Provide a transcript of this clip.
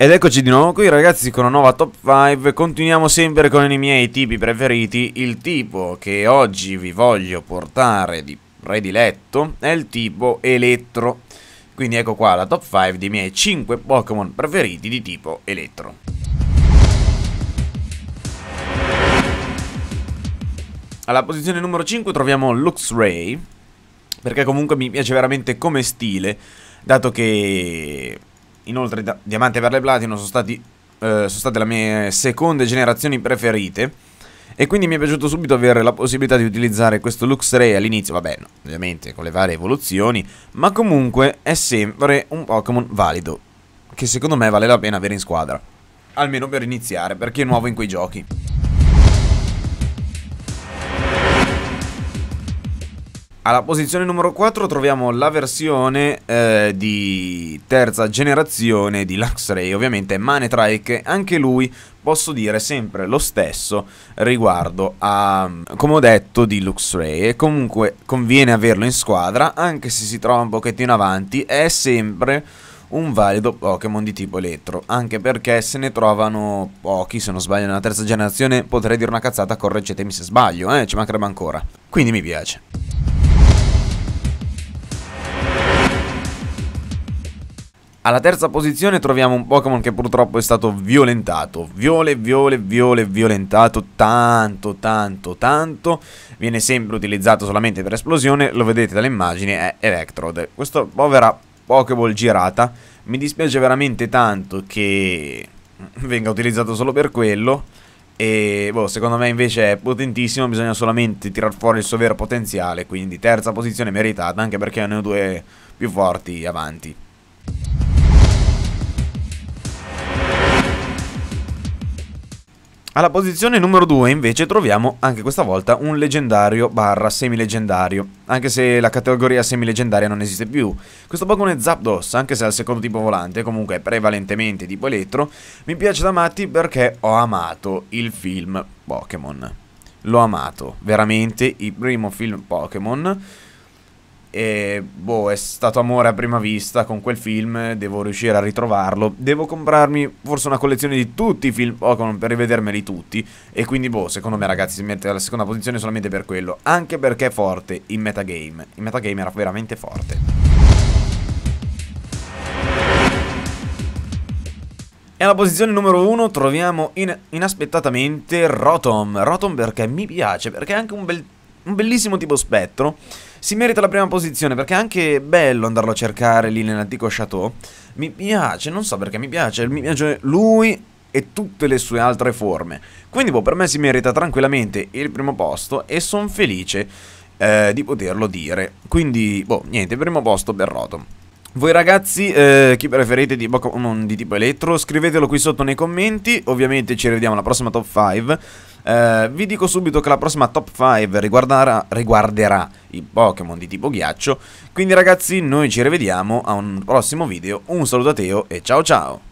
Ed eccoci di nuovo qui ragazzi con una nuova top 5, continuiamo sempre con i miei tipi preferiti, il tipo che oggi vi voglio portare di prediletto è il tipo elettro, quindi ecco qua la top 5 dei miei 5 Pokémon preferiti di tipo elettro. Alla posizione numero 5 troviamo Luxray, perché comunque mi piace veramente come stile, dato che Inoltre Diamante, Perla e Platino sono, stati, eh, sono state le mie seconde generazioni preferite e quindi mi è piaciuto subito avere la possibilità di utilizzare questo Luxray all'inizio, vabbè, no, ovviamente con le varie evoluzioni, ma comunque è sempre un Pokémon valido, che secondo me vale la pena avere in squadra, almeno per iniziare, perché è nuovo in quei giochi. Alla posizione numero 4 troviamo la versione eh, di terza generazione di Luxray, ovviamente Manetrike, anche lui posso dire sempre lo stesso riguardo a, come ho detto, di Luxray e comunque conviene averlo in squadra anche se si trova un pochettino avanti, è sempre un valido Pokémon di tipo elettro, anche perché se ne trovano pochi, se non sbaglio nella terza generazione potrei dire una cazzata, correggetemi se sbaglio, eh, ci mancherebbe ancora, quindi mi piace. Alla terza posizione troviamo un Pokémon che purtroppo è stato violentato. Viole, viole, viole, violentato tanto, tanto, tanto. Viene sempre utilizzato solamente per esplosione, lo vedete dall'immagine, è Electrode. Questa povera Pokéball girata. Mi dispiace veramente tanto che venga utilizzato solo per quello. E boh, secondo me invece è potentissimo, bisogna solamente tirar fuori il suo vero potenziale. Quindi terza posizione meritata, anche perché ne ho due più forti avanti. Alla posizione numero 2 invece troviamo anche questa volta un leggendario barra semileggendario, anche se la categoria semileggendaria non esiste più. Questo Pokémon è Zapdos, anche se è al secondo tipo volante, comunque è prevalentemente tipo elettro, mi piace da matti perché ho amato il film Pokémon. L'ho amato, veramente, il primo film Pokémon e boh, è stato amore a prima vista con quel film, devo riuscire a ritrovarlo. Devo comprarmi forse una collezione di tutti i film Pokémon per rivedermeli tutti. E quindi, boh, secondo me, ragazzi, si mette alla seconda posizione solamente per quello. Anche perché è forte in metagame. In metagame era veramente forte. E alla posizione numero 1 troviamo in inaspettatamente Rotom. Rotom perché mi piace, perché è anche un bel un bellissimo tipo spettro. Si merita la prima posizione perché è anche bello andarlo a cercare lì nell'antico chateau. Mi piace, non so perché mi piace, mi piace lui e tutte le sue altre forme. Quindi boh, per me si merita tranquillamente il primo posto e sono felice eh, di poterlo dire. Quindi boh, niente, primo posto per Rotom. Voi ragazzi, eh, chi preferite di di tipo elettro, scrivetelo qui sotto nei commenti. Ovviamente ci rivediamo alla prossima top 5. Eh, vi dico subito che la prossima top 5 riguarderà i Pokémon di tipo ghiaccio. Quindi ragazzi, noi ci rivediamo a un prossimo video. Un saluto a Teo e ciao ciao!